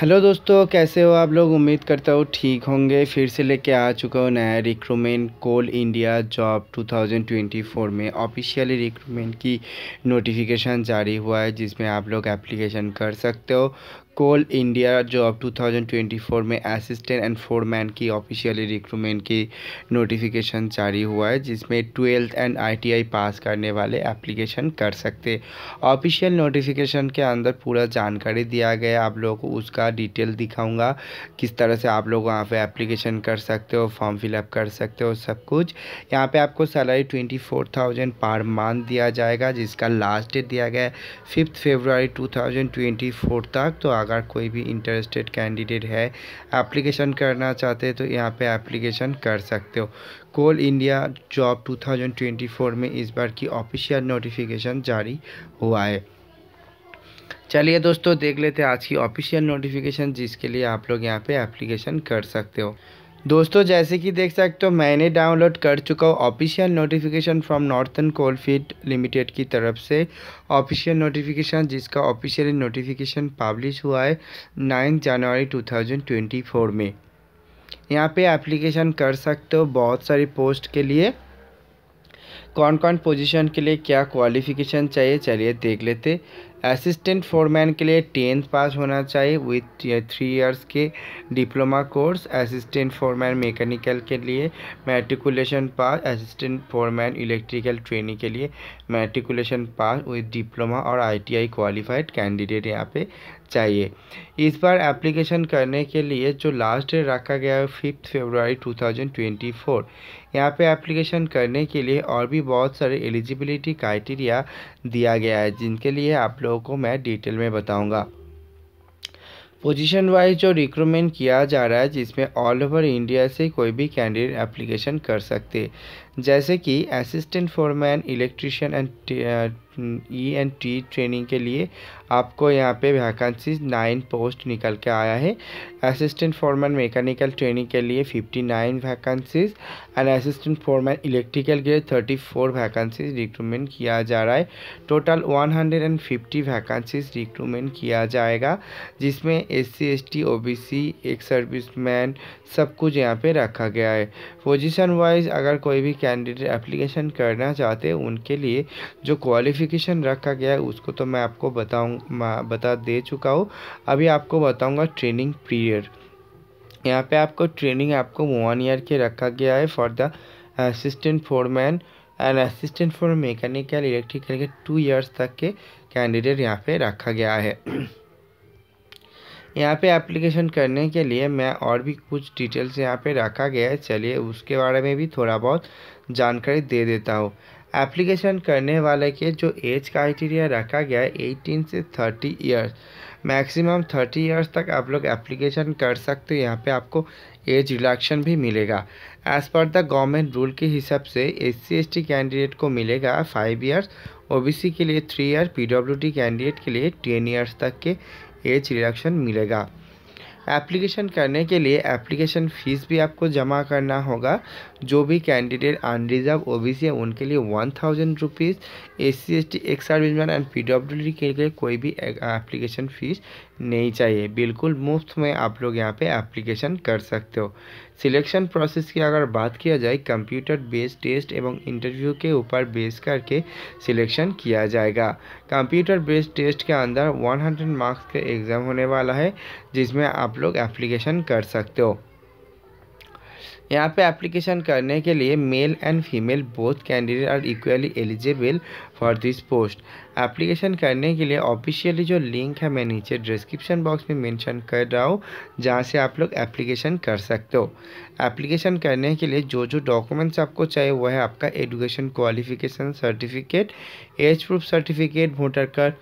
hello दोस्तों कैसे हो आप लोग उम्मीद करता हूँ ठीक होंगे फिर से लेके आ चुका हूँ नया रिक्रूटमेंट कोल इंडिया जॉब 2024 में ऑफिशियली रिक्रूटमेंट की नोटिफिकेशन जारी हुआ है जिसमें आप लोग एप्लीकेशन कर सकते हो कोल इंडिया जो ट्वेंटी 2024 में असिस्टेंट एंड फोरमैन की ऑफिशियली रिक्रूटमेंट की नोटिफिकेशन जारी हुआ है जिसमें ट्वेल्थ एंड आईटीआई पास करने वाले एप्लीकेशन कर सकते ऑफिशियल नोटिफिकेशन के अंदर पूरा जानकारी दिया गया आप लोगों को उसका डिटेल दिखाऊंगा किस तरह से आप लोग वहाँ पर एप्लीकेशन कर सकते हो फॉर्म फिलअप कर सकते हो सब कुछ यहाँ पर आपको salary twenty four thousand per month दिया जाएगा जिसका लास्ट डेट दिया गया है fifth February two thousand twenty four तक तो अगर कोई भी इंटरेस्टेड कैंडिडेट है एप्लीकेशन करना चाहते तो यहाँ पे एप्लीकेशन कर सकते हो कोल इंडिया जॉब 2024 में इस बार की ऑफिशियल नोटिफिकेशन जारी हुआ है चलिए दोस्तों देख लेते हैं आज की ऑफिशियल नोटिफिकेशन जिसके लिए आप लोग यहाँ पे एप्लीकेशन कर सकते हो दोस्तों जैसे कि देख सकते हो मैंने डाउनलोड कर चुका हूँ official notification from northern coalfield limited की तरफ से ऑफिशियल नोटिफिकेशन जिसका ऑफिशियल नोटिफिकेशन पब्लिश हुआ है नाइन्थ जनवरी 2024 में यहाँ पे एप्लीकेशन कर सकते हो बहुत सारी पोस्ट के लिए कौन कौन पोजीशन के लिए क्या क्वालिफिकेशन चाहिए चलिए देख लेते असिस्टेंट फोरमैन के लिए टेंथ पास होना चाहिए विथ थ्री इयर्स के diploma course assistant foreman mechanical के लिए matriculation pass assistant foreman electrical training के लिए मेट्रिकुलेशन पास विथ डिप्लोमा और आईटीआई क्वालिफाइड कैंडिडेट यहाँ पे चाहिए इस बार एप्लीकेशन करने के लिए जो लास्ट डेट रखा गया है फिफ्थ फेबररी 2024 यहाँ पर एप्लीकेशन करने के लिए और भी बहुत सारे एलिजिबिलिटी क्राइटेरिया दिया गया है जिनके लिए आप लोग लोगों को मैं डिटेल में बताऊंगा पोजीशन वाइज जो रिक्रूटमेंट किया जा रहा है जिसमें ऑल ओवर इंडिया से कोई भी कैंडिडेट एप्लीकेशन कर सकते जैसे कि assistant foreman electrician and E N T training के लिए आपको यहाँ पे वैकेंसी नाइन पोस्ट निकल के आया है असिस्टेंट फॉरमैन मैकेनिकल ट्रेनिंग के लिए fifty nine vacancies and assistant foreman electrical के लिए थर्टी फोर वैकेंसीज रिक्रूटमेंट किया जा रहा है total one hundred and fifty vacancies recruitment किया जाएगा जिसमें S C S T O B C एक मैन सब कुछ यहाँ पर रखा गया है पोजिशन वाइज अगर कोई भी कैंडिडेट एप्लीकेशन करना चाहते हैं उनके लिए जो क्वालिफिक एप्लीकेशन रखा गया है उसको तो मैं आपको बताऊँ बता दे चुका हूँ अभी आपको बताऊँगा ट्रेनिंग पीरियड यहाँ पे आपको ट्रेनिंग आपको वन ईयर के रखा गया है for the assistant foreman and assistant for mechanical electrical के टू इयर्स तक के कैंडिडेट यहाँ पे रखा गया है यहाँ पे एप्लीकेशन करने के लिए मैं और भी कुछ डिटेल्स यहाँ पे रखा गया है चलिए उसके बारे में भी थोड़ा बहुत जानकारी दे देता हूँ एप्लीकेशन करने वाले के जो एज क्राइटेरिया रखा गया है एटीन से thirty years maximum thirty years तक आप लोग एप्लीकेशन कर सकते हो यहाँ पे आपको एज रिलैक्शन भी मिलेगा as per the government rule के हिसाब से S C S T candidate को मिलेगा five years O B C के लिए three year P W D candidate के लिए टेन ईयर्स तक के एज रिलेक्शन मिलेगा एप्लीकेशन करने के लिए एप्लीकेशन फ़ीस भी आपको जमा करना होगा जो भी कैंडिडेट अनरिजर्व ओ बी है उनके लिए one thousand rupees S C S T ex serviceman and P W D के लिए कोई भी एप्लीकेशन फ़ीस नहीं चाहिए बिल्कुल मुफ्त में आप लोग यहाँ पे एप्लीकेशन कर सकते हो सिलेक्शन प्रोसेस की अगर बात किया जाए कंप्यूटर बेस्ड टेस्ट एवं इंटरव्यू के ऊपर बेस करके सिलेक्शन किया जाएगा कंप्यूटर बेस्ड टेस्ट के अंदर 100 मार्क्स का एग्ज़ाम होने वाला है जिसमें आप आप लोग एप्लीकेशन कर सकते हो यहाँ पे एप्लीकेशन करने के लिए male and female both candidate are equally eligible for this post application करने के लिए ऑफिशियली जो लिंक है मैं नीचे डिस्क्रिप्शन बॉक्स में मेंशन कर रहा हूँ जहाँ से आप लोग एप्लीकेशन कर सकते हो एप्लीकेशन करने के लिए जो जो डॉक्यूमेंट्स आपको चाहिए वह है आपका education qualification certificate age proof certificate voter card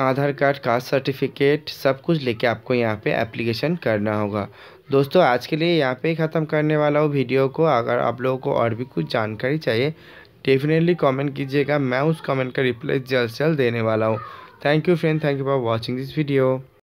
Aadhaar card caste certificate सब कुछ लेके आपको यहाँ पे एप्लीकेशन करना होगा दोस्तों आज के लिए यहाँ पे ही ख़त्म करने वाला हूँ वीडियो को अगर आप लोगों को और भी कुछ जानकारी चाहिए डेफिनेटली कमेंट कीजिएगा मैं उस कमेंट का रिप्लाई जल्द से जल्द देने वाला हूँ thank you friend thank you for watching this video